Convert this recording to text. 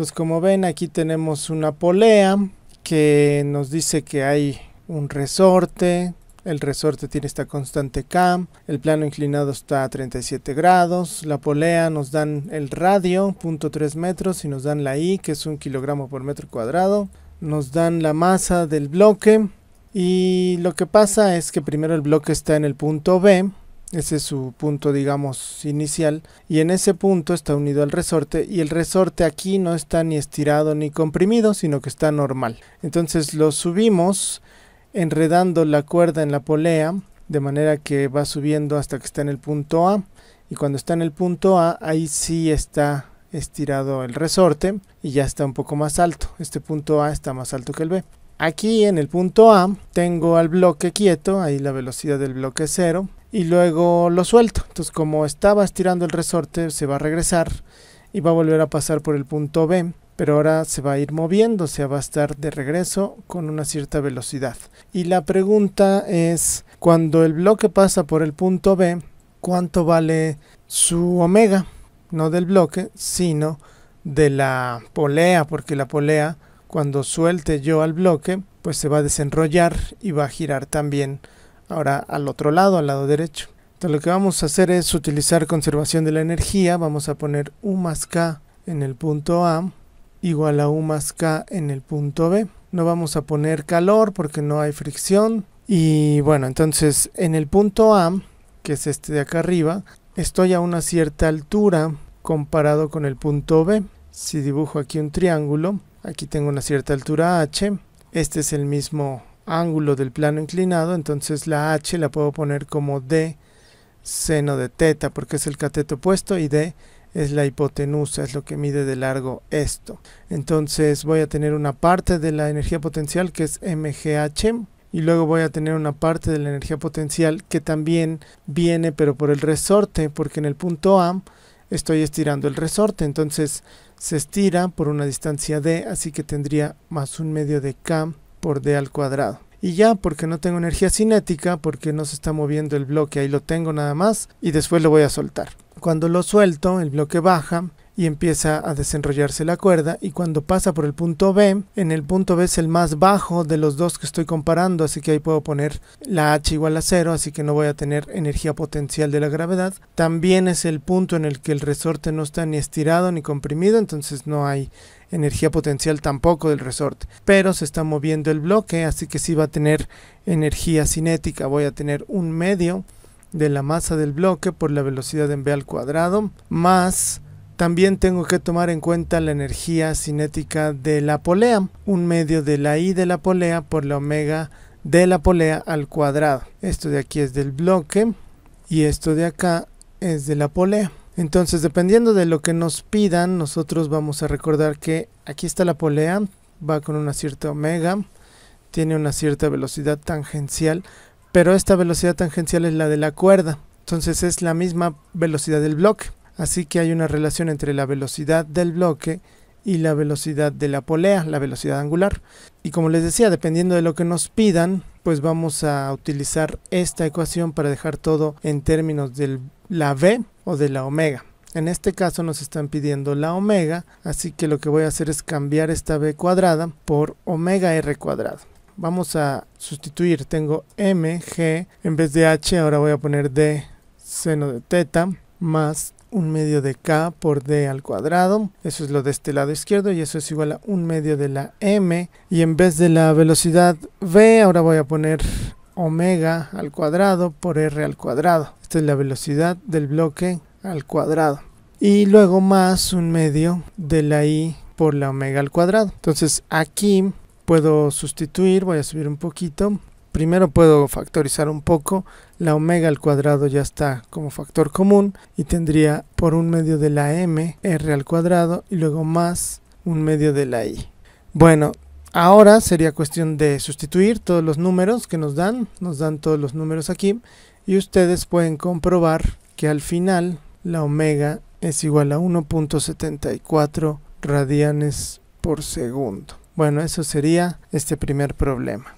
Entonces, como ven, aquí tenemos una polea que nos dice que hay un resorte. El resorte tiene esta constante K, el plano inclinado está a 37 grados, la polea nos dan el radio, 0.3 metros, y nos dan la I, que es un kilogramo por metro cuadrado, nos dan la masa del bloque, y lo que pasa es que primero el bloque está en el punto B, ese es su punto, digamos, inicial. Y en ese punto está unido al resorte. Y el resorte aquí no está ni estirado ni comprimido, sino que está normal. Entonces lo subimos enredando la cuerda en la polea, de manera que va subiendo hasta que está en el punto A. Y cuando está en el punto A, ahí sí está estirado el resorte y ya está un poco más alto. Este punto A está más alto que el B. Aquí en el punto A tengo al bloque quieto, ahí la velocidad del bloque es cero, y luego lo suelto. Entonces como estaba estirando el resorte se va a regresar y va a volver a pasar por el punto B, pero ahora se va a ir moviendo, o sea, va a estar de regreso con una cierta velocidad. Y la pregunta es, cuando el bloque pasa por el punto B, ¿cuánto vale su omega? No del bloque, sino de la polea, porque la polea cuando suelte yo al bloque, pues se va a desenrollar y va a girar también ahora al otro lado, al lado derecho. Entonces lo que vamos a hacer es utilizar conservación de la energía. Vamos a poner U más K en el punto A igual a U más K en el punto B. No vamos a poner calor porque no hay fricción. Y bueno, entonces en el punto A, que es este de acá arriba, estoy a una cierta altura comparado con el punto B. Si dibujo aquí un triángulo, Aquí tengo una cierta altura h. Este es el mismo ángulo del plano inclinado, entonces la h la puedo poner como d seno de teta, porque es el cateto opuesto, y d es la hipotenusa, es lo que mide de largo esto. Entonces voy a tener una parte de la energía potencial que es mgh, y luego voy a tener una parte de la energía potencial que también viene pero por el resorte, porque en el punto A estoy estirando el resorte, entonces se estira por una distancia d, así que tendría más un medio de k por d al cuadrado. Y ya, porque no tengo energía cinética, porque no se está moviendo el bloque, ahí lo tengo nada más, y después lo voy a soltar. Cuando lo suelto, el bloque baja, y empieza a desenrollarse la cuerda y cuando pasa por el punto B, en el punto B es el más bajo de los dos que estoy comparando, así que ahí puedo poner la H igual a cero, así que no voy a tener energía potencial de la gravedad. También es el punto en el que el resorte no está ni estirado ni comprimido, entonces no hay energía potencial tampoco del resorte, pero se está moviendo el bloque, así que sí va a tener energía cinética, voy a tener un medio de la masa del bloque por la velocidad en B al cuadrado más también tengo que tomar en cuenta la energía cinética de la polea, un medio de la I de la polea por la omega de la polea al cuadrado. Esto de aquí es del bloque y esto de acá es de la polea. Entonces, dependiendo de lo que nos pidan, nosotros vamos a recordar que aquí está la polea, va con una cierta omega, tiene una cierta velocidad tangencial, pero esta velocidad tangencial es la de la cuerda. Entonces es la misma velocidad del bloque. Así que hay una relación entre la velocidad del bloque y la velocidad de la polea, la velocidad angular. Y como les decía, dependiendo de lo que nos pidan, pues vamos a utilizar esta ecuación para dejar todo en términos de la V o de la omega. En este caso nos están pidiendo la omega, así que lo que voy a hacer es cambiar esta v cuadrada por omega R cuadrado. Vamos a sustituir, tengo mg en vez de h, ahora voy a poner d seno de teta más un medio de k por d al cuadrado. Eso es lo de este lado izquierdo y eso es igual a un medio de la m. Y en vez de la velocidad v, ahora voy a poner omega al cuadrado por r al cuadrado. Esta es la velocidad del bloque al cuadrado. Y luego más un medio de la i por la omega al cuadrado. Entonces aquí puedo sustituir, voy a subir un poquito, Primero puedo factorizar un poco, la omega al cuadrado ya está como factor común y tendría por un medio de la m r al cuadrado y luego más un medio de la i. Bueno, ahora sería cuestión de sustituir todos los números que nos dan, nos dan todos los números aquí y ustedes pueden comprobar que al final la omega es igual a 1.74 radianes por segundo. Bueno, eso sería este primer problema.